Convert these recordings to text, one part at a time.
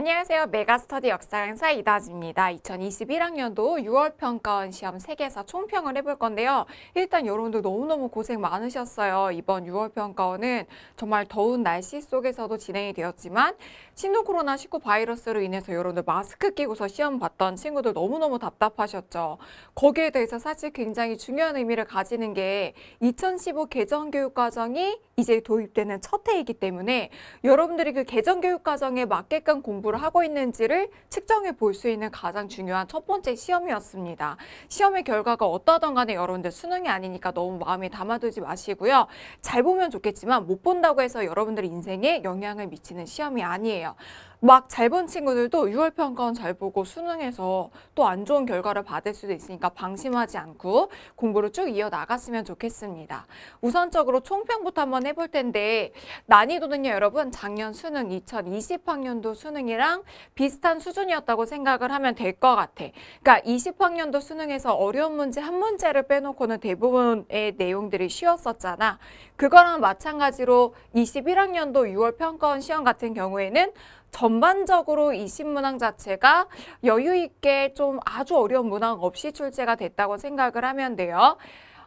안녕하세요. 메가스터디 역사 강사 이다지입니다. 2021학년도 6월 평가원 시험 3개사 총평을 해볼 건데요. 일단 여러분들 너무너무 고생 많으셨어요. 이번 6월 평가원은 정말 더운 날씨 속에서도 진행이 되었지만 신종 코로나19 바이러스로 인해서 여러분들 마스크 끼고서 시험 봤던 친구들 너무너무 답답하셨죠. 거기에 대해서 사실 굉장히 중요한 의미를 가지는 게 2015 개정교육과정이 이제 도입되는 첫 해이기 때문에 여러분들이 그 개정교육과정에 맞게끔 공부 공부를 하고 있는지를 측정해 볼 수 있는 가장 중요한 첫 번째 시험이었습니다. 시험의 결과가 어떠하던 간에 여러분들 수능이 아니니까 너무 마음에 담아두지 마시고요. 잘 보면 좋겠지만 못 본다고 해서 여러분들의 인생에 영향을 미치는 시험이 아니에요. 막잘본 친구들도 6월 평가원 잘 보고 수능에서 또 안 좋은 결과를 받을 수도 있으니까 방심하지 않고 공부를 쭉 이어나갔으면 좋겠습니다. 우선적으로 총평부터 한번 해볼 텐데 난이도는요 여러분 작년 수능 2020학년도 수능이랑 비슷한 수준이었다고 생각을 하면 될 것 같아. 그러니까 20학년도 수능에서 어려운 문제 한 문제를 빼놓고는 대부분의 내용들이 쉬웠었잖아. 그거랑 마찬가지로 21학년도 6월 평가원 시험 같은 경우에는 전반적으로 이 신문항 자체가 여유 있게 좀 아주 어려운 문항 없이 출제가 됐다고 생각을 하면 돼요.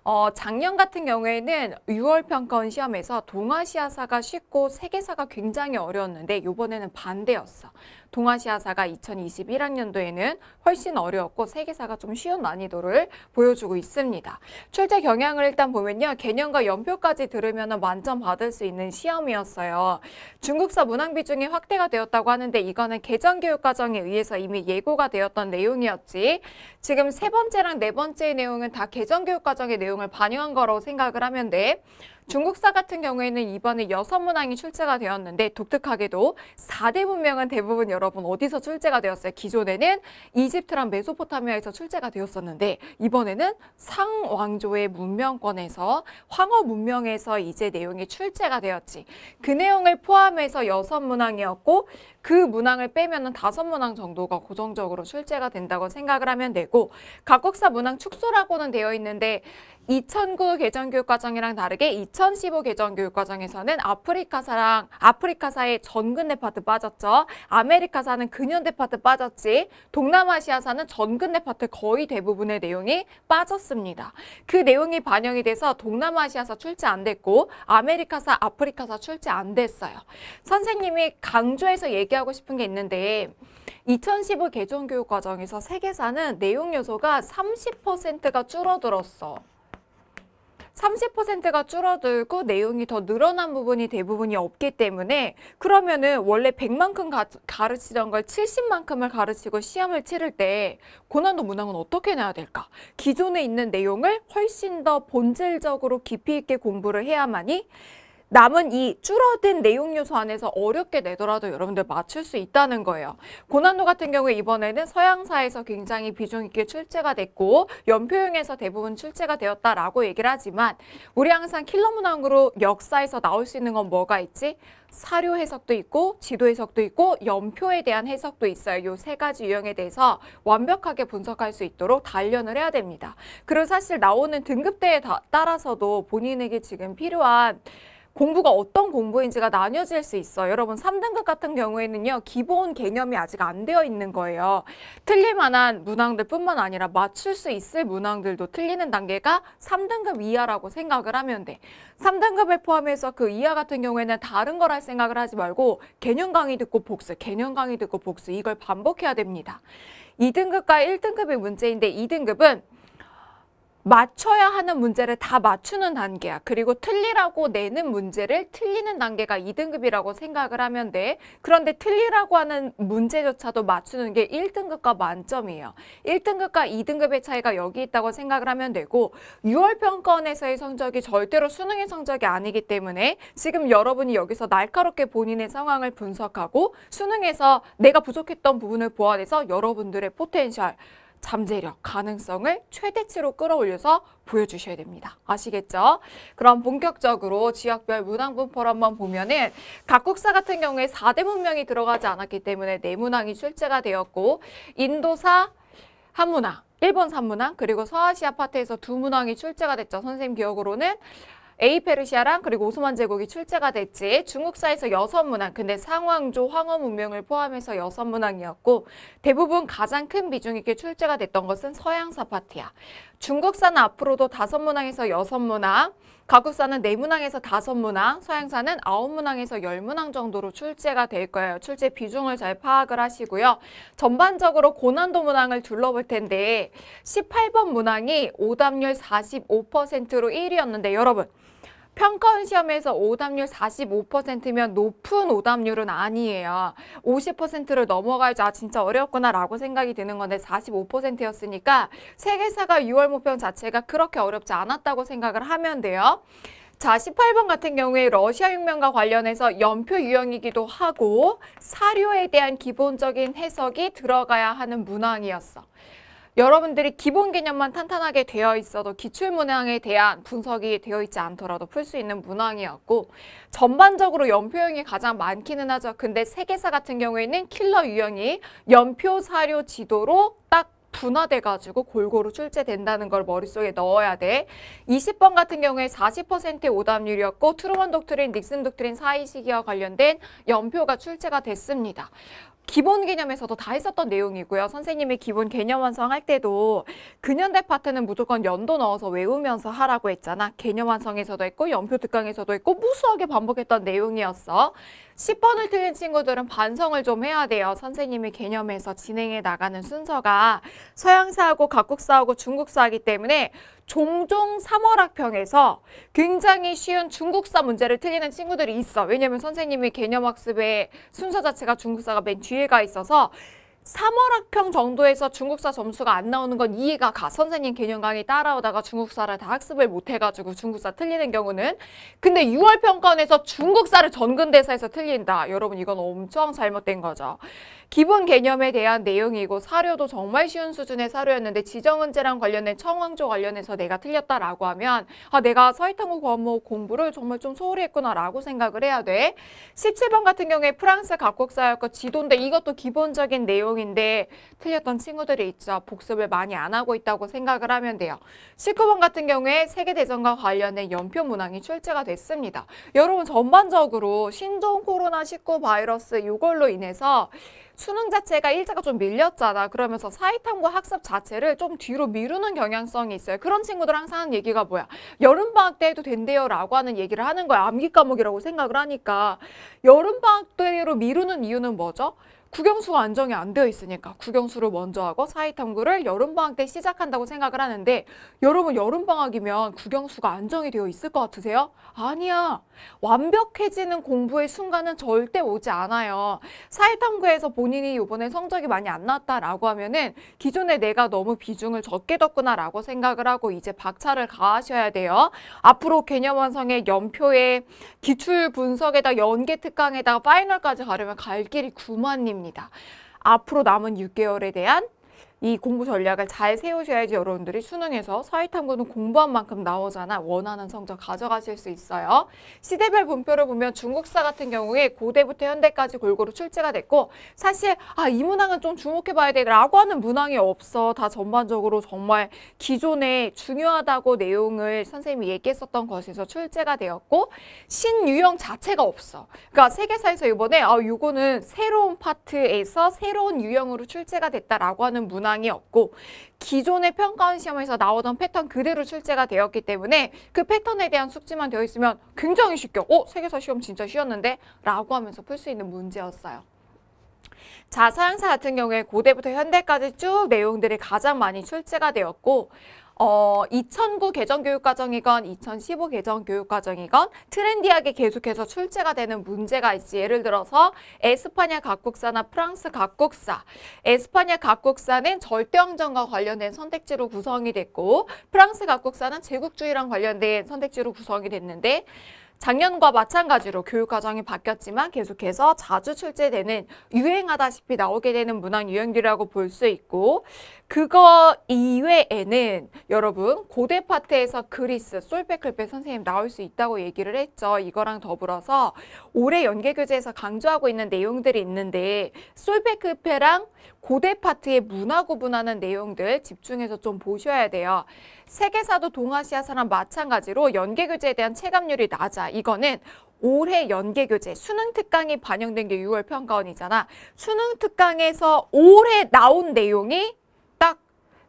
어, 작년 같은 경우에는 6월 평가원 시험에서 동아시아사가 쉽고 세계사가 굉장히 어려웠는데 이번에는 반대였어. 동아시아사가 2021학년도에는 훨씬 어려웠고 세계사가 좀 쉬운 난이도를 보여주고 있습니다. 출제 경향을 일단 보면요. 개념과 연표까지 들으면 만점 받을 수 있는 시험이었어요. 중국사 문항 비중에 확대가 되었다고 하는데 이거는 개정교육과정에 의해서 이미 예고가 되었던 내용이었지 지금 세 번째랑 네 번째의 내용은 다 개정교육과정의 내용을 반영한 거라고 생각을 하면 돼. 중국사 같은 경우에는 이번에 여섯 문항이 출제가 되었는데 독특하게도 4대 문명은 대부분 여러분 어디서 출제가 되었어요? 기존에는 이집트랑 메소포타미아에서 출제가 되었었는데 이번에는 상왕조의 문명권에서 황어 문명에서 이제 내용이 출제가 되었지. 그 내용을 포함해서 여섯 문항이었고 그 문항을 빼면 다섯 문항 정도가 고정적으로 출제가 된다고 생각을 하면 되고 각국사 문항 축소라고는 되어 있는데 2009 개정교육과정이랑 다르게 2015 개정 교육과정에서는 아프리카사랑 아프리카사의 전근대 파트 빠졌죠. 아메리카사는 근현대 파트 빠졌지. 동남아시아사는 전근대 파트 거의 대부분의 내용이 빠졌습니다. 그 내용이 반영이 돼서 동남아시아사 출제 안 됐고 아메리카사, 아프리카사 출제 안 됐어요. 선생님이 강조해서 얘기하고 싶은 게 있는데 2015 개정 교육과정에서 세계사는 내용 요소가 30%가 줄어들었어. 30%가 줄어들고 내용이 더 늘어난 부분이 대부분이 없기 때문에 그러면은 원래 100만큼 가, 르치던걸 70만큼을 가르치고 시험을 치를 때 고난도 문항은 어떻게 내야 될까? 기존에 있는 내용을 훨씬 더 본질적으로 깊이 있게 공부를 해야만이 남은 이 줄어든 내용 요소 안에서 어렵게 내더라도 여러분들 맞출 수 있다는 거예요. 고난도 같은 경우에 이번에는 서양사에서 굉장히 비중 있게 출제가 됐고 연표형에서 대부분 출제가 되었다라고 얘기를 하지만 우리 항상 킬러 문항으로 역사에서 나올 수 있는 건 뭐가 있지? 사료 해석도 있고 지도 해석도 있고 연표에 대한 해석도 있어요. 이 세 가지 유형에 대해서 완벽하게 분석할 수 있도록 단련을 해야 됩니다. 그리고 사실 나오는 등급대에 따라서도 본인에게 지금 필요한 공부가 어떤 공부인지가 나뉘어질 수 있어요. 여러분 3등급 같은 경우에는요. 기본 개념이 아직 안 되어 있는 거예요. 틀릴 만한 문항들뿐만 아니라 맞출 수 있을 문항들도 틀리는 단계가 3등급 이하라고 생각을 하면 돼. 3등급을 포함해서 그 이하 같은 경우에는 다른 거할 생각을 하지 말고 개념 강의 듣고 복습, 개념 강의 듣고 복습 이걸 반복해야 됩니다. 2등급과 1등급의 문제인데 2등급은 맞춰야 하는 문제를 다 맞추는 단계야. 그리고 틀리라고 내는 문제를 틀리는 단계가 2등급이라고 생각을 하면 돼. 그런데 틀리라고 하는 문제조차도 맞추는 게 1등급과 만점이에요. 1등급과 2등급의 차이가 여기 있다고 생각을 하면 되고 6월 평가원에서의 성적이 절대로 수능의 성적이 아니기 때문에 지금 여러분이 여기서 날카롭게 본인의 상황을 분석하고 수능에서 내가 부족했던 부분을 보완해서 여러분들의 포텐셜 잠재력, 가능성을 최대치로 끌어올려서 보여주셔야 됩니다. 아시겠죠? 그럼 본격적으로 지역별 문항 분포를 한번 보면은 각 국사 같은 경우에 4대 문명이 들어가지 않았기 때문에 네 문항이 출제가 되었고 인도사 한문항, 일본 삼문항 그리고 서아시아 파트에서 두 문항이 출제가 됐죠. 선생님 기억으로는 에이 페르시아랑 그리고 오스만 제국이 출제가 됐지 중국사에서 여섯 문항 근데 상왕조 황어 문명을 포함해서 여섯 문항이었고 대부분 가장 큰 비중 있게 출제가 됐던 것은 서양사 파트야. 중국사는 앞으로도 다섯 문항에서 여섯 문항 가국사는 네문항에서 다섯 문항 서양사는 아홉 문항에서열문항 정도로 출제가 될 거예요. 출제 비중을 잘 파악을 하시고요. 전반적으로 고난도 문항을 둘러볼 텐데 18번 문항이 오답률 45%로 1위였는데 여러분 평가원 시험에서 오답률 45%면 높은 오답률은 아니에요. 50%를 넘어가야지 아 진짜 어렵구나 라고 생각이 드는 건데 45%였으니까 세계사가 6월 모평 자체가 그렇게 어렵지 않았다고 생각을 하면 돼요. 자, 18번 같은 경우에 러시아 혁명과 관련해서 연표 유형이기도 하고 사료에 대한 기본적인 해석이 들어가야 하는 문항이었어. 여러분들이 기본 개념만 탄탄하게 되어 있어도 기출 문항에 대한 분석이 되어 있지 않더라도 풀 수 있는 문항이었고 전반적으로 연표형이 가장 많기는 하죠. 근데 세계사 같은 경우에는 킬러 유형이 연표 사료 지도로 딱 분화돼가지고 골고루 출제된다는 걸 머릿속에 넣어야 돼. 20번 같은 경우에 40%의 오답률이었고 트루먼 독트린, 닉슨 독트린 사이시기와 관련된 연표가 출제가 됐습니다. 기본 개념에서도 다 했었던 내용이고요. 선생님이 기본 개념 완성할 때도 근현대 파트는 무조건 연도 넣어서 외우면서 하라고 했잖아. 개념 완성에서도 했고 연표 특강에서도 했고 무수하게 반복했던 내용이었어. 10번을 틀린 친구들은 반성을 좀 해야 돼요. 선생님이 개념에서 진행해 나가는 순서가 서양사하고 각국사하고 중국사이기 때문에 종종 3월 학평에서 굉장히 쉬운 중국사 문제를 틀리는 친구들이 있어. 왜냐면 선생님이 개념 학습의 순서 자체가 중국사가 맨 뒤에 가 있어서 3월 학평 정도에서 중국사 점수가 안 나오는 건 이해가 가. 선생님 개념 강의 따라오다가 중국사를 다 학습을 못 해가지고 중국사 틀리는 경우는. 근데 6월 평가원에서 중국사를 전근대사에서 틀린다. 여러분 이건 엄청 잘못된 거죠. 기본 개념에 대한 내용이고 사료도 정말 쉬운 수준의 사료였는데 지정은제랑 관련된 청황조 관련해서 내가 틀렸다라고 하면 아, 내가 서희탕구 과목 공부를 정말 좀 소홀히 했구나라고 생각을 해야 돼. 17번 같은 경우에 프랑스 각국 사회학과 지도인데 이것도 기본적인 내용인데 틀렸던 친구들이 있죠. 복습을 많이 안 하고 있다고 생각을 하면 돼요. 19번 같은 경우에 세계대전과 관련된 연표 문항이 출제가 됐습니다. 여러분 전반적으로 신종 코로나19 바이러스 이걸로 인해서 수능 자체가 일자가 좀 밀렸잖아. 그러면서 사회탐구 학습 자체를 좀 뒤로 미루는 경향성이 있어요. 그런 친구들 항상 하는 얘기가 뭐야? 여름방학 때 해도 된대요 라고 하는 얘기를 하는 거야. 암기 과목이라고 생각을 하니까. 여름방학 때로 미루는 이유는 뭐죠? 국영수가 안정이 안 되어 있으니까 국영수를 먼저 하고 사회탐구를 여름방학 때 시작한다고 생각을 하는데 여러분 여름방학이면 국영수가 안정이 되어 있을 것 같으세요? 아니야. 완벽해지는 공부의 순간은 절대 오지 않아요. 사회탐구에서 본인이 이번에 성적이 많이 안 났다라고 하면은 기존에 내가 너무 비중을 적게 뒀구나라고 생각을 하고 이제 박차를 가하셔야 돼요. 앞으로 개념 완성의 연표에 기출 분석에다 연계 특강에다 파이널까지 가려면 갈 길이 구만님 겁니다. 앞으로 남은 6개월에 대한 이 공부 전략을 잘 세우셔야지 여러분들이 수능에서 사회탐구는 공부한 만큼 나오잖아 원하는 성적 가져가실 수 있어요. 시대별 분표를 보면 중국사 같은 경우에 고대부터 현대까지 골고루 출제가 됐고 사실 아 이 문항은 좀 주목해봐야 돼라고 하는 문항이 없어 다 전반적으로 정말 기존에 중요하다고 내용을 선생님이 얘기했었던 것에서 출제가 되었고 신유형 자체가 없어. 그러니까 세계사에서 이번에 아 요거는 새로운 파트에서 새로운 유형으로 출제가 됐다라고 하는 문항 변항이 없고 기존의 평가원 시험에서 나오던 패턴 그대로 출제가 되었기 때문에 그 패턴에 대한 숙지만 되어 있으면 굉장히 쉽게 어? 세계사 시험 진짜 쉬웠는데? 라고 하면서 풀 수 있는 문제였어요. 자, 사양사 같은 경우에 고대부터 현대까지 쭉 내용들이 가장 많이 출제가 되었고 어, 2009 개정 교육과정이건 2015 개정 교육과정이건 트렌디하게 계속해서 출제가 되는 문제가 있지. 예를 들어서 에스파냐 각국사나 프랑스 각국사. 에스파냐 각국사는 절대왕전과 관련된 선택지로 구성이 됐고 프랑스 각국사는 제국주의랑 관련된 선택지로 구성이 됐는데 작년과 마찬가지로 교육과정이 바뀌었지만 계속해서 자주 출제되는 유행하다시피 나오게 되는 문항 유형들이라고 볼 수 있고 그거 이외에는 여러분 고대 파트에서 그리스 솔페클페 선생님 나올 수 있다고 얘기를 했죠. 이거랑 더불어서 올해 연계교재에서 강조하고 있는 내용들이 있는데 솔페클페랑 고대 파트의 문화 구분하는 내용들 집중해서 좀 보셔야 돼요. 세계사도 동아시아 사람 마찬가지로 연계 교재에 대한 체감률이 낮아. 이거는 올해 연계 교재 수능 특강이 반영된 게 6월 평가원이잖아. 수능 특강에서 올해 나온 내용이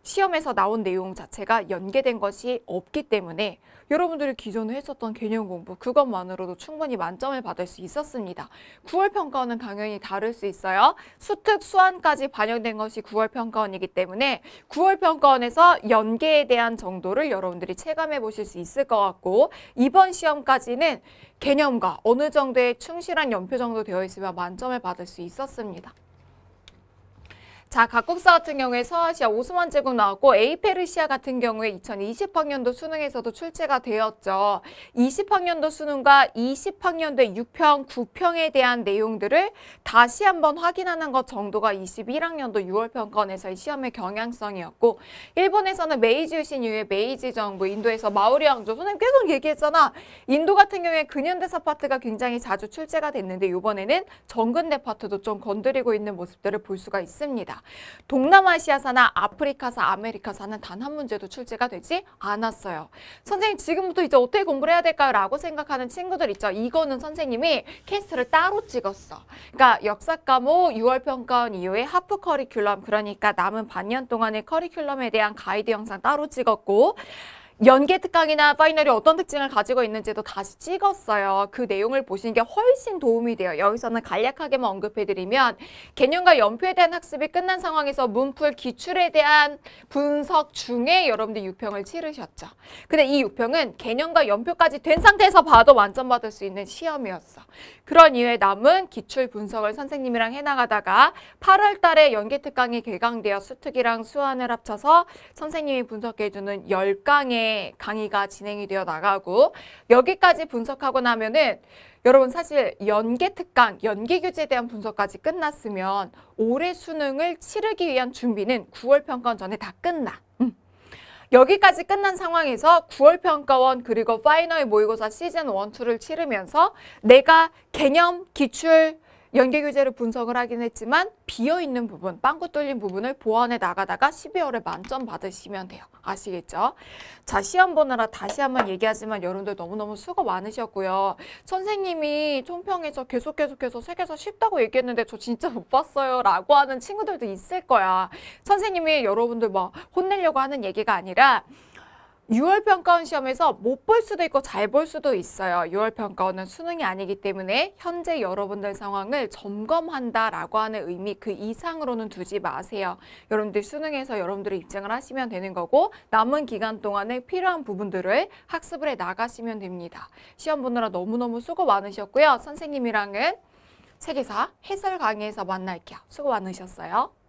시험에서 나온 내용 자체가 연계된 것이 없기 때문에 여러분들이 기존에 했었던 개념 공부 그것만으로도 충분히 만점을 받을 수 있었습니다. 9월 평가원은 당연히 다를 수 있어요. 수특, 수안까지 반영된 것이 9월 평가원이기 때문에 9월 평가원에서 연계에 대한 정도를 여러분들이 체감해 보실 수 있을 것 같고 이번 시험까지는 개념과 어느 정도의 충실한 연표 정도 되어 있으면 만점을 받을 수 있었습니다. 자, 각국사 같은 경우에 서아시아 오스만 제국 나왔고 에이페르시아 같은 경우에 2020학년도 수능에서도 출제가 되었죠. 20학년도 수능과 20학년도의 6평, 9평에 대한 내용들을 다시 한번 확인하는 것 정도가 21학년도 6월 평건에서의 시험의 경향성이었고 일본에서는 메이지 유신 이후에 메이지 정부, 인도에서 마오리 왕조 선생님 계속 얘기했잖아. 인도 같은 경우에 근현대사 파트가 굉장히 자주 출제가 됐는데 이번에는 정근대 파트도 좀 건드리고 있는 모습들을 볼 수가 있습니다. 동남아시아사나 아프리카사, 아메리카사는 단 한 문제도 출제가 되지 않았어요. 선생님 지금부터 이제 어떻게 공부를 해야 될까요? 라고 생각하는 친구들 있죠. 이거는 선생님이 캐스트를 따로 찍었어. 그러니까 역사 과목 6월 평가원 이후에 하프 커리큘럼 그러니까 남은 반년 동안의 커리큘럼에 대한 가이드 영상 따로 찍었고 연계 특강이나 파이널이 어떤 특징을 가지고 있는지도 다시 찍었어요. 그 내용을 보시는 게 훨씬 도움이 돼요. 여기서는 간략하게만 언급해드리면 개념과 연표에 대한 학습이 끝난 상황에서 문풀 기출에 대한 분석 중에 여러분들 6평을 치르셨죠. 근데 이 6평은 개념과 연표까지 된 상태에서 봐도 만점 받을 수 있는 시험이었어. 그런 이후에 남은 기출 분석을 선생님이랑 해나가다가 8월 달에 연계특강이 개강되어 수특이랑 수완을 합쳐서 선생님이 분석해주는 10강의 강의가 진행이 되어 나가고 여기까지 분석하고 나면은 여러분 사실 연계특강, 연계교재에 대한 분석까지 끝났으면 올해 수능을 치르기 위한 준비는 9월 평가원 전에 다 끝나. 음. 여기까지 끝난 상황에서 9월 평가원 그리고 파이널 모의고사 시즌 1, 2를 치르면서 내가 개념, 기출, 연계 교재를 분석을 하긴 했지만 비어있는 부분, 빵꾸 뚫린 부분을 보완해 나가다가 12월에 만점 받으시면 돼요. 아시겠죠? 자, 시험 보느라 다시 한번 얘기하지만 여러분들 너무너무 수고 많으셨고요. 선생님이 총평에서 계속 계속해서 색에서 쉽다고 얘기했는데 저 진짜 못 봤어요. 라고 하는 친구들도 있을 거야. 선생님이 여러분들 막 혼내려고 하는 얘기가 아니라 6월 평가원 시험에서 못 볼 수도 있고 잘 볼 수도 있어요. 6월 평가원은 수능이 아니기 때문에 현재 여러분들 상황을 점검한다라고 하는 의미 그 이상으로는 두지 마세요. 여러분들 수능에서 여러분들이입증을 하시면 되는 거고 남은 기간 동안에 필요한 부분들을 학습을 해 나가시면 됩니다. 시험 보느라 너무너무 수고 많으셨고요. 선생님이랑은 세계사 해설 강의에서 만날게요. 수고 많으셨어요.